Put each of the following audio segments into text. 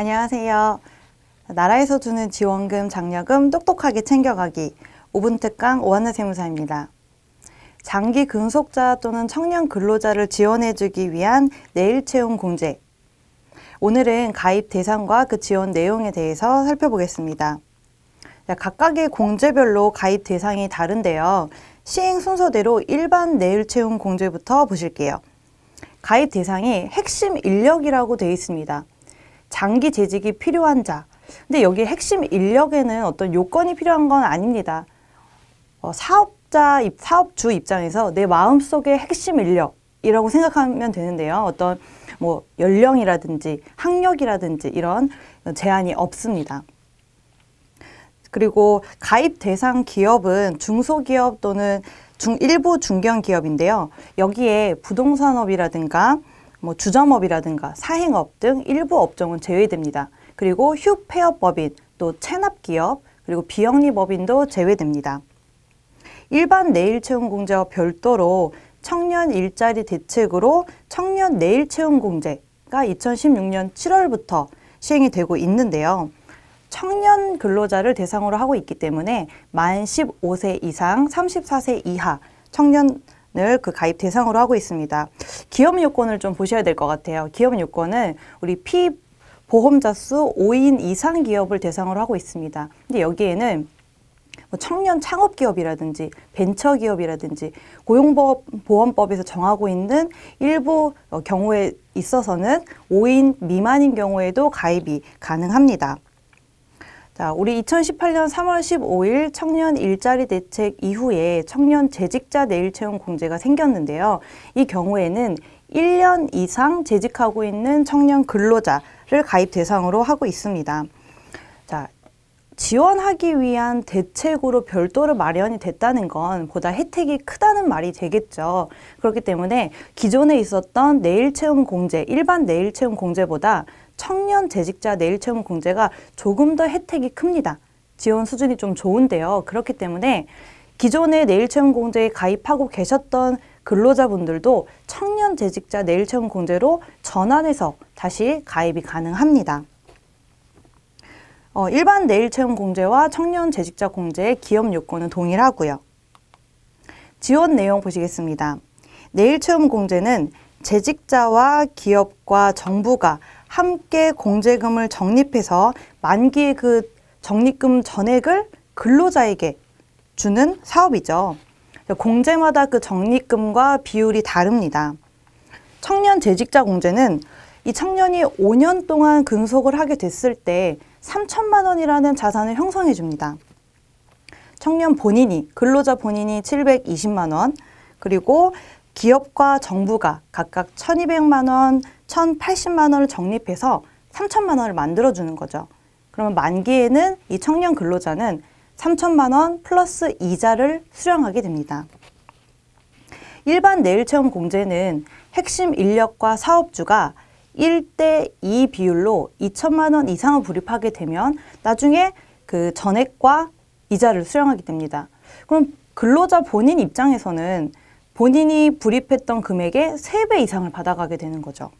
안녕하세요. 나라에서 주는 지원금, 장려금 똑똑하게 챙겨가기 5분 특강 오한나 세무사입니다. 장기 근속자 또는 청년 근로자를 지원해주기 위한 내일 채용 공제 오늘은 가입 대상과 그 지원 내용에 대해서 살펴보겠습니다. 각각의 공제별로 가입 대상이 다른데요. 시행 순서대로 일반 내일 채용 공제부터 보실게요. 가입 대상이 핵심 인력이라고 되어 있습니다. 장기 재직이 필요한 자. 근데 여기 핵심 인력에는 어떤 요건이 필요한 건 아닙니다. 어, 사업자, 입, 사업주 입장에서 내 마음속의 핵심 인력이라고 생각하면 되는데요. 어떤 뭐 연령이라든지 학력이라든지 이런 제한이 없습니다. 그리고 가입 대상 기업은 중소기업 또는 중 일부 중견 기업인데요. 여기에 부동산업이라든가 뭐 주점업이라든가 사행업 등 일부 업종은 제외됩니다. 그리고 휴폐업법인, 또 체납기업, 그리고 비영리법인도 제외됩니다. 일반 내일채용공제와 별도로 청년 일자리 대책으로 청년 내일채용공제가 2016년 7월부터 시행이 되고 있는데요. 청년 근로자를 대상으로 하고 있기 때문에 만 15세 이상, 34세 이하 청년 을그 가입 대상으로 하고 있습니다. 기업 요건을 좀 보셔야 될 것 같아요. 기업 요건은 우리 피 보험자 수 5인 이상 기업을 대상으로 하고 있습니다. 근데 여기에는 뭐 청년 창업 기업이라든지 벤처 기업이라든지 고용보험법에서 정하고 있는 일부 경우에 있어서는 5인 미만인 경우에도 가입이 가능합니다. 자, 우리 2018년 3월 15일 청년 일자리 대책 이후에 청년 재직자 내일 채용 공제가 생겼는데요. 이 경우에는 1년 이상 재직하고 있는 청년 근로자를 가입 대상으로 하고 있습니다. 자, 지원하기 위한 대책으로 별도로 마련이 됐다는 건 보다 혜택이 크다는 말이 되겠죠. 그렇기 때문에 기존에 있었던 내일 채용 공제, 일반 내일 채용 공제보다 청년 재직자 내일 채용 공제가 조금 더 혜택이 큽니다. 지원 수준이 좀 좋은데요. 그렇기 때문에 기존에 내일 채용 공제에 가입하고 계셨던 근로자분들도 청년 재직자 내일 채용 공제로 전환해서 다시 가입이 가능합니다. 어, 일반 내일 채용 공제와 청년 재직자 공제의 기업 요건은 동일하고요. 지원 내용 보시겠습니다. 내일 채용 공제는 재직자와 기업과 정부가 함께 공제금을 적립해서 만기의 그 적립금 전액을 근로자에게 주는 사업이죠. 공제마다 그 적립금과 비율이 다릅니다. 청년 재직자 공제는 이 청년이 5년 동안 근속을 하게 됐을 때 3천만 원이라는 자산을 형성해 줍니다. 청년 본인이, 근로자 본인이 720만 원, 그리고 기업과 정부가 각각 1200만 원, 1080만 원을 적립해서 3천만 원을 만들어 주는 거죠. 그러면 만기에는 이 청년 근로자는 3천만 원 플러스 이자를 수령하게 됩니다. 일반 내일 채용 공제는 핵심 인력과 사업주가 1대 2 비율로 2천만 원 이상을 불입하게 되면 나중에 그 전액과 이자를 수령하게 됩니다. 그럼 근로자 본인 입장에서는 본인이 불입했던 금액의 3배 이상을 받아가게 되는 거죠.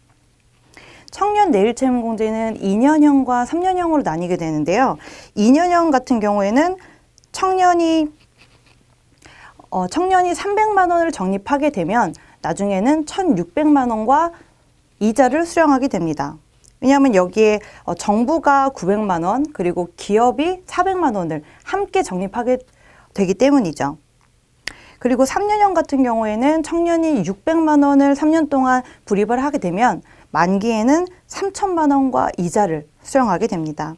청년 내일 채무 공제는 2년형과 3년형으로 나뉘게 되는데요. 2년형 같은 경우에는 청년이 어, 청년이 300만 원을 적립하게 되면 나중에는 1,600만 원과 이자를 수령하게 됩니다. 왜냐하면 여기에 어, 정부가 900만 원 그리고 기업이 400만 원을 함께 적립하게 되기 때문이죠. 그리고 3년형 같은 경우에는 청년이 600만 원을 3년 동안 불입을 하게 되면 만기에는 3천만 원과 이자를 수령하게 됩니다.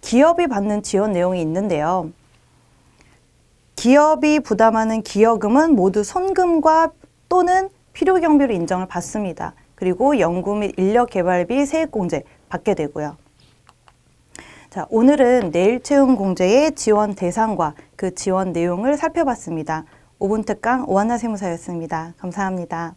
기업이 받는 지원 내용이 있는데요. 기업이 부담하는 기여금은 모두 선금과 또는 필요 경비로 인정을 받습니다. 그리고 연구 및 인력 개발비 세액공제 받게 되고요. 자, 오늘은 내일 채움 공제의 지원 대상과 그 지원 내용을 살펴봤습니다. 오분 특강 오한나 세무사였습니다. 감사합니다.